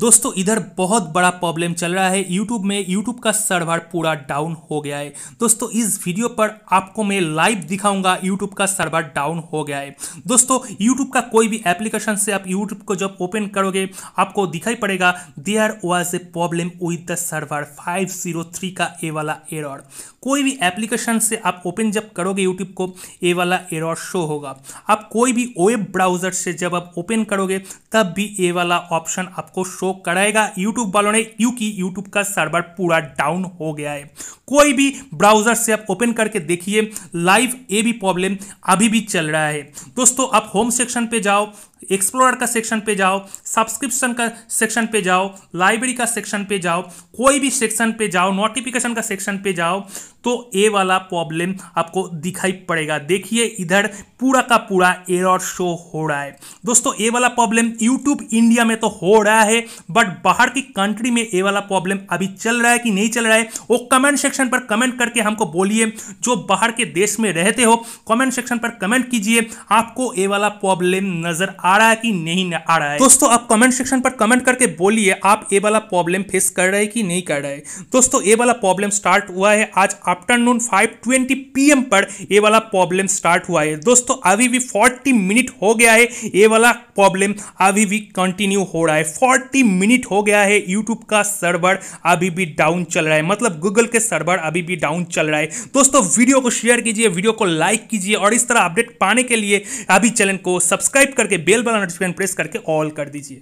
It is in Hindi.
दोस्तों इधर बहुत बड़ा प्रॉब्लम चल रहा है यूट्यूब में यूट्यूब का सर्वर पूरा डाउन हो गया है दोस्तों इस वीडियो पर आपको मैं लाइव दिखाऊंगा यूट्यूब का सर्वर डाउन हो गया है दोस्तों यूट्यूब का कोई भी एप्लीकेशन से आप यूट्यूब को जब ओपन करोगे आपको दिखाई पड़ेगा there was a problem with the server 503 का ए वाला एरर कोई भी एप्लीकेशन से आप ओपन जब करोगे यूट्यूब को ए वाला एरर शो होगा आप कोई भी वेब ब्राउजर से जब आप ओपन करोगे तब भी ए वाला ऑप्शन आपको शो कराएगा यूट्यूब वालों ने क्योंकि यूट्यूब का सर्वर पूरा डाउन हो गया है कोई भी ब्राउजर से आप ओपन करके देखिए लाइव ए भी प्रॉब्लम अभी भी चल रहा है दोस्तों आप होम सेक्शन पे जाओ एक्सप्लोरर का सेक्शन पे जाओ सब्सक्रिप्शन का सेक्शन पे जाओ लाइब्रेरी का सेक्शन पे जाओ कोई भी सेक्शन पे जाओ नोटिफिकेशन का सेक्शन पे जाओ तो ये वाला प्रॉब्लम आपको दिखाई पड़ेगा देखिए इधर पूरा का पूरा एरर शो हो रहा है दोस्तों ये वाला प्रॉब्लम यूट्यूब इंडिया में तो हो रहा है बट बाहर की कंट्री में ये वाला प्रॉब्लम अभी चल रहा है कि नहीं चल रहा है वो कमेंट सेक्शन पर कमेंट करके हमको बोलिए जो बाहर के देश में रहते हो कमेंट सेक्शन पर कमेंट कीजिए आपको ये वाला प्रॉब्लम नजर आ आ रहा है कि नहीं आ रहा है दोस्तों आप कमेंट सेक्शन पर कमेंट करके बोलिए आप ये वाला प्रॉब्लम फेस कर रहे हैं कि नहीं कर रहे दोस्तों ये वाला प्रॉब्लम स्टार्ट हुआ है आज आफ्टरनून 5:20 पीएम पर ये वाला प्रॉब्लम स्टार्ट हुआ है दोस्तों अभी भी 40 मिनट हो गया है ये वाला प्रॉब्लम अभी भी कंटिन्यू हो रहा है फोर्टी मिनट हो गया है यूट्यूब का सर्वर अभी भी डाउन चल रहा है मतलब गूगल के सर्वर अभी भी डाउन चल रहा है दोस्तों वीडियो को शेयर कीजिए वीडियो को लाइक कीजिए और इस तरह अपडेट पाने के लिए अभी चैनल को सब्सक्राइब करके बेल बेल वाला नोटिफिकेशन प्रेस करके ऑल कर दीजिए